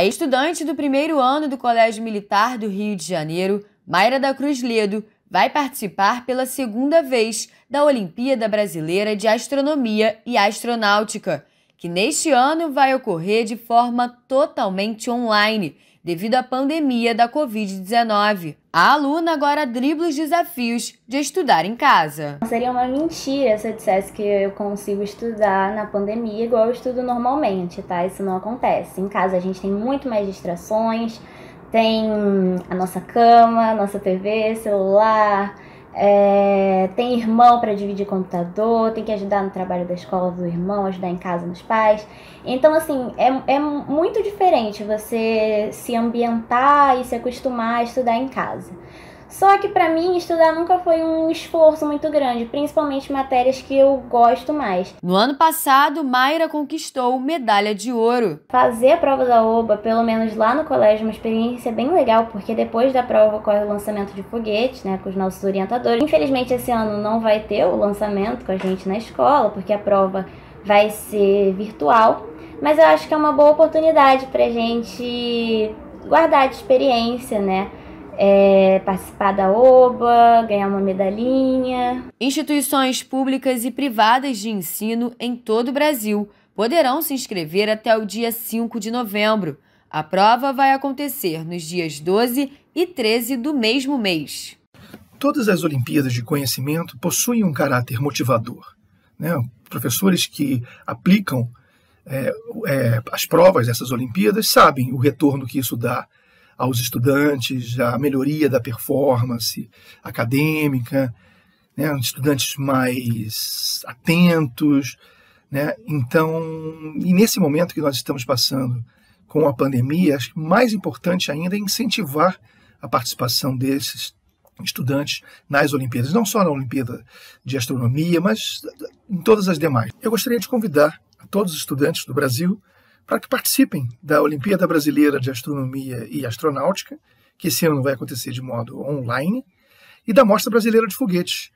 A estudante do primeiro ano do Colégio Militar do Rio de Janeiro, Mayra da Cruz Ledo, vai participar pela segunda vez da Olimpíada Brasileira de Astronomia e Astronáutica, que neste ano vai ocorrer de forma totalmente online devido à pandemia da Covid-19. A aluna agora dribla os desafios de estudar em casa. Seria uma mentira se eu dissesse que eu consigo estudar na pandemia igual eu estudo normalmente, tá? Isso não acontece. Em casa a gente tem muito mais distrações, tem a nossa cama, nossa TV, celular é, tem irmão para dividir computador, tem que ajudar no trabalho da escola do irmão, ajudar em casa nos pais. Então, assim, é, é muito diferente você se ambientar e se acostumar a estudar em casa. Só que para mim estudar nunca foi um esforço muito grande, principalmente matérias que eu gosto mais. No ano passado, Mayra conquistou medalha de ouro. Fazer a prova da OBA, pelo menos lá no colégio, é uma experiência bem legal, porque depois da prova ocorre o lançamento de foguetes, né, com os nossos orientadores. Infelizmente esse ano não vai ter o lançamento com a gente na escola, porque a prova vai ser virtual, mas eu acho que é uma boa oportunidade pra gente guardar de experiência, né? é, participar da OBA, ganhar uma medalhinha. Instituições públicas e privadas de ensino em todo o Brasil poderão se inscrever até o dia 5 de novembro. A prova vai acontecer nos dias 12 e 13 do mesmo mês. Todas as Olimpíadas de Conhecimento possuem um caráter motivador. Né? Professores que aplicam é, é, as provas dessas Olimpíadas sabem o retorno que isso dá aos estudantes a melhoria da performance acadêmica, né, estudantes mais atentos. Né? Então, e nesse momento que nós estamos passando com a pandemia, acho que mais importante ainda é incentivar a participação desses estudantes nas Olimpíadas, não só na Olimpíada de Astronomia, mas em todas as demais. Eu gostaria de convidar a todos os estudantes do Brasil para que participem da Olimpíada Brasileira de Astronomia e Astronáutica, que esse ano vai acontecer de modo online, e da Mostra Brasileira de Foguetes,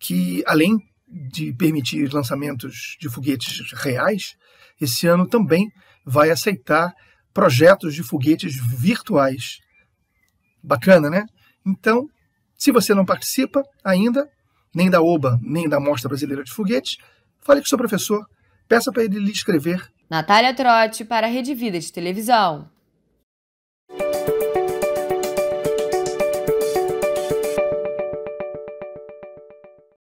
que além de permitir lançamentos de foguetes reais, esse ano também vai aceitar projetos de foguetes virtuais. Bacana, né? Então, se você não participa ainda, nem da OBA, nem da Mostra Brasileira de Foguetes, fale com seu professor Peça para ele lhe escrever. Natália Trotti para a Rede Vida de Televisão.